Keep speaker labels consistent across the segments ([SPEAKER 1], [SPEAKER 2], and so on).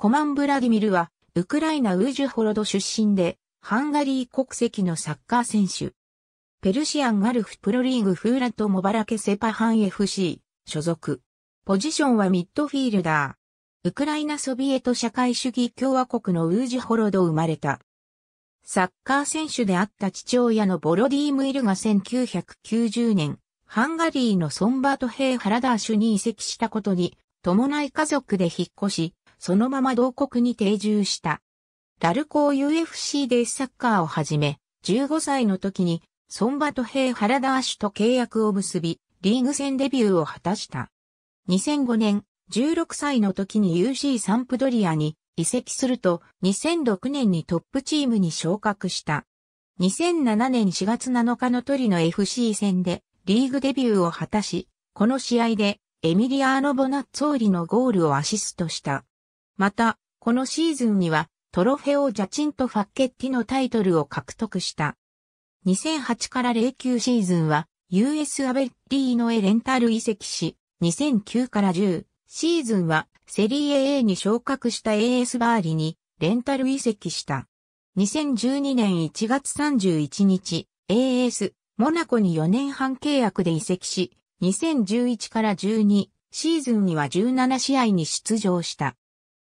[SPEAKER 1] コマン・ブラディミルは、ウクライナ・ウージュホロド出身で、ハンガリー国籍のサッカー選手。ペルシアン・ガルフ・プロリーグ・フーラとモバラケ・セパハン FC、所属。ポジションはミッドフィールダー。ウクライナ・ソビエト社会主義共和国のウージュホロド生まれた。サッカー選手であった父親のボロディームイルが1990年、ハンガリーのソンバートヘイ・ハラダーシュに移籍したことに、伴い家族で引っ越し、そのまま同国に定住した。ラルコー UFC でサッカーを始め、15歳の時に、ソンバトヘイ・ハラダーシュと契約を結び、リーグ戦デビューを果たした。2005年、16歳の時に UC サンプドリアに移籍すると、2006年にトップチームに昇格した。2007年4月7日のトリノ FC 戦でリーグデビューを果たし、この試合でエミリアーノ・ボナッツォーリのゴールをアシストした。また、このシーズンにはトロフェオ・ジャチント・ファッケッティのタイトルを獲得した。2008から09シーズンは US アベッリーノへレンタル移籍し、2009から10シーズンはセリエ A に昇格した AS バーリにレンタル移籍した。2012年1月31日、AS モナコに4年半契約で移籍し、2011から12シーズンには17試合に出場した。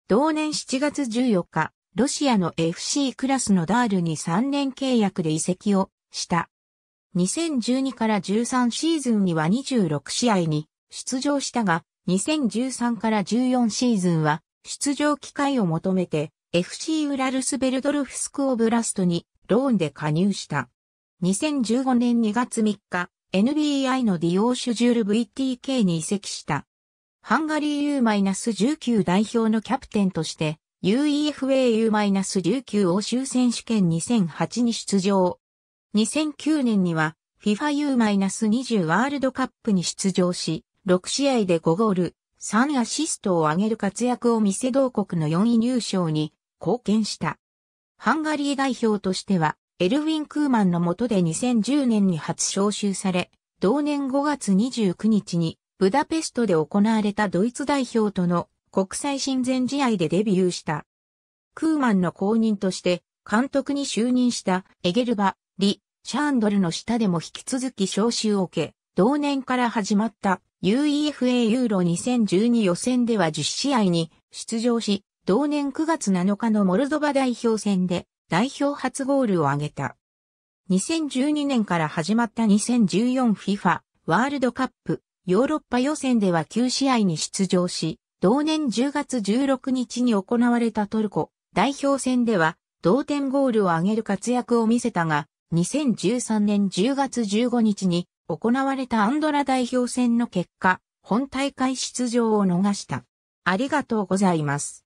[SPEAKER 1] 同年7月14日、ロシアの FC クラスのダールに3年契約で移籍をした。2012から13シーズンには26試合に出場したが、2013から14シーズンは出場機会を求めて FC ウラルスベルドルフスクオブラストにローンで加入した。2015年2月3日、NBI のディオーシュジュール VTK に移籍した。ハンガリー U-19 代表のキャプテンとして UEFA U-19 欧州選手権2008に出場。2009年には FIFA U-20 ワールドカップに出場し、6試合で5ゴール、3アシストを挙げる活躍を見せ同国の4位入賞に貢献した。ハンガリー代表としては、エルウィン・クーマンの下で2010年に初招集され、同年5月29日にブダペストで行われたドイツ代表との国際親善試合でデビューした。クーマンの後任として監督に就任したエゲルバ・リ・シャンドルの下でも引き続き招集を受け、同年から始まった UEFA ユーロ2012予選では10試合に出場し、同年9月7日のモルドバ代表戦で代表初ゴールを挙げた。2012年から始まった 2014FIFA ワールドカップヨーロッパ予選では9試合に出場し、同年10月16日に行われたトルコ代表戦では同点ゴールを挙げる活躍を見せたが、2013年10月15日に行われたアンドラ代表戦の結果、本大会出場を逃した。ありがとうございます。